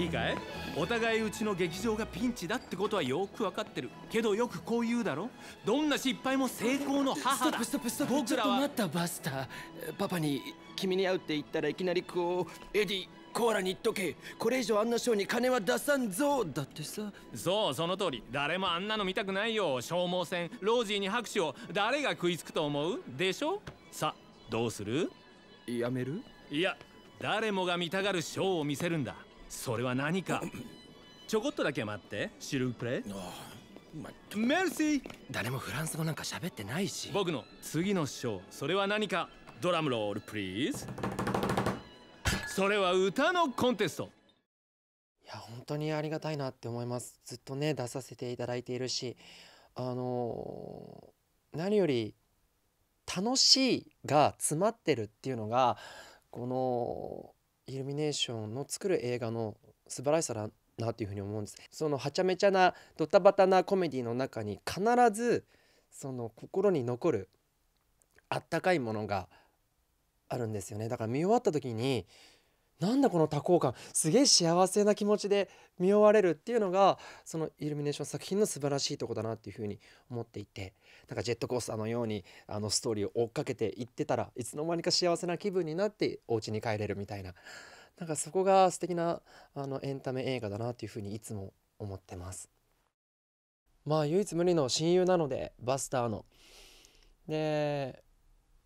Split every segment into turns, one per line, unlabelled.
いいかいお互いうちの劇場がピンチだってことはよく分かってるけどよくこう言うだろどんな失敗も成功の母だストップストップ僕らはちょっと待ったバスターパパに君に会うって言ったら
いきなりこうエディコアラに言っとけこれ以上あんなショーに金は出さんぞだっ
てさそうその通り誰もあんなの見たくないよ消耗戦ロージーに拍手を誰が食いつくと思うでしょさどうするやめるいや誰もが見たがるショーを見せるんだそれは何か ちょこっとだけ待ってシルプレメルシー誰もフランス語なんか喋ってないし僕の次のショーそれは何かドラムロールプリーズそれは歌のコンテスト
いや本当にありがたいなって思いますずっとね出させていただいているしあのー、何より楽しいが詰まってるっていうのがこのイルミネーションの作る映画の素晴らしさだなというふうに思うんですそのはちゃめちゃなドタバタなコメディの中に必ずその心に残るあったかいものがあるんですよねだから見終わった時になんだこの多幸感すげえ幸せな気持ちで見終われるっていうのがそのイルミネーション作品の素晴らしいとこだなっていうふうに思っていてなんかジェットコースターのようにあのストーリーを追っかけていってたらいつの間にか幸せな気分になってお家に帰れるみたいななんかそこが素敵なあなエンタメ映画だなっていうふうにいつも思ってます。まあ唯一無二の親友なのでバスターの。で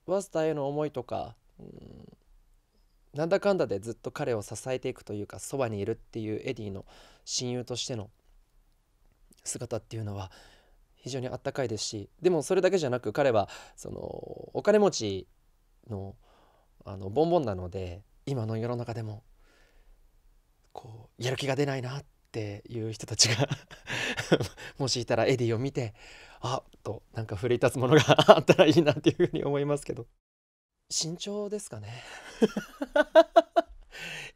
バスターへの思いとか、うんなんだかんだでずっと彼を支えていくというかそばにいるっていうエディの親友としての姿っていうのは非常にあったかいですしでもそれだけじゃなく彼はそのお金持ちのあのボンボンなので今の世の中でもこうやる気が出ないなっていう人たちが もしいたらエディを見てあっとなんか奮い立つものがあったらいいなっていうふうに思いますけど慎重ですかね。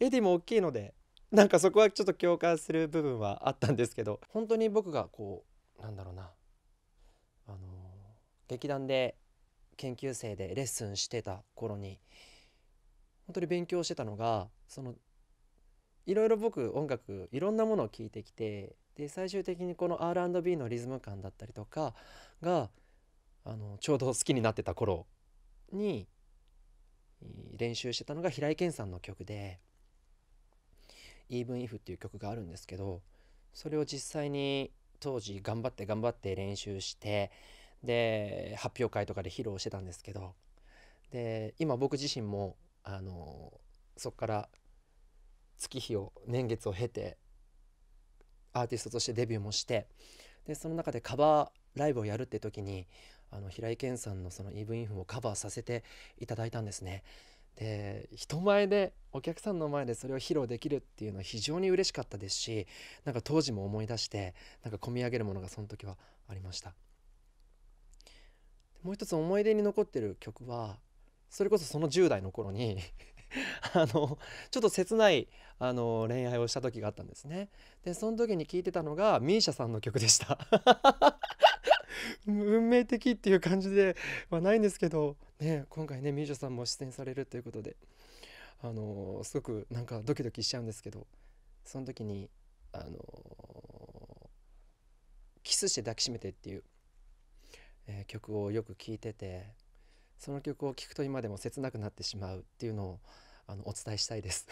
エディも大きいのでなんかそこはちょっと共感する部分はあったんですけど本当に僕がこうなんだろうなあの劇団で研究生でレッスンしてた頃に本当に勉強してたのがそのいろいろ僕音楽いろんなものを聴いてきてで最終的にこの R&B のリズム感だったりとかがあのちょうど好きになってた頃に練習してたのが平井堅さんの曲で「EvenIf」っていう曲があるんですけどそれを実際に当時頑張って頑張って練習してで発表会とかで披露してたんですけどで今僕自身もあのそこから月日を年月を経てアーティストとしてデビューもしてでその中でカバーライブをやるって時にあの平井堅さんのその EV インフをカバーさせていただいたんですね。で人前でお客さんの前でそれを披露できるっていうのは非常に嬉しかったですしなんか当時も思い出してなんか込み上げるものがその時はありましたもう一つ思い出に残ってる曲はそれこそその10代の頃に あのちょっと切ないあの恋愛をした時があったんですねでその時に聴いてたのが misia さんの曲でした運命的っていう感じではないんですけど、ね、今回ね miju さんも出演されるということで、あのー、すごくなんかドキドキしちゃうんですけどその時に、あのー、キスして抱きしめて」っていう、えー、曲をよく聴いててその曲を聴くと今でも切なくなってしまうっていうのをあのお伝えしたいです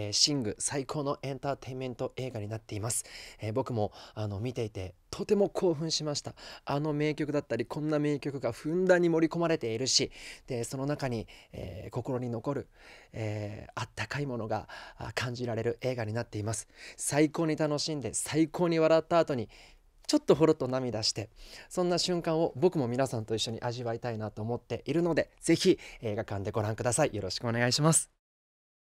えー、寝具最高のエンターテインメント映画になっています、えー、僕もあの見ていてとても興奮しましたあの名曲だったりこんな名曲がふんだんに盛り込まれているしでその中に、えー、心に残る、えー、あったかいものが感じられる映画になっています最高に楽しんで最高に笑った後にちょっとほろっと涙してそんな瞬間を僕も皆さんと一緒に味わいたいなと思っているので是非映画館でご覧くださいよろしくお願いします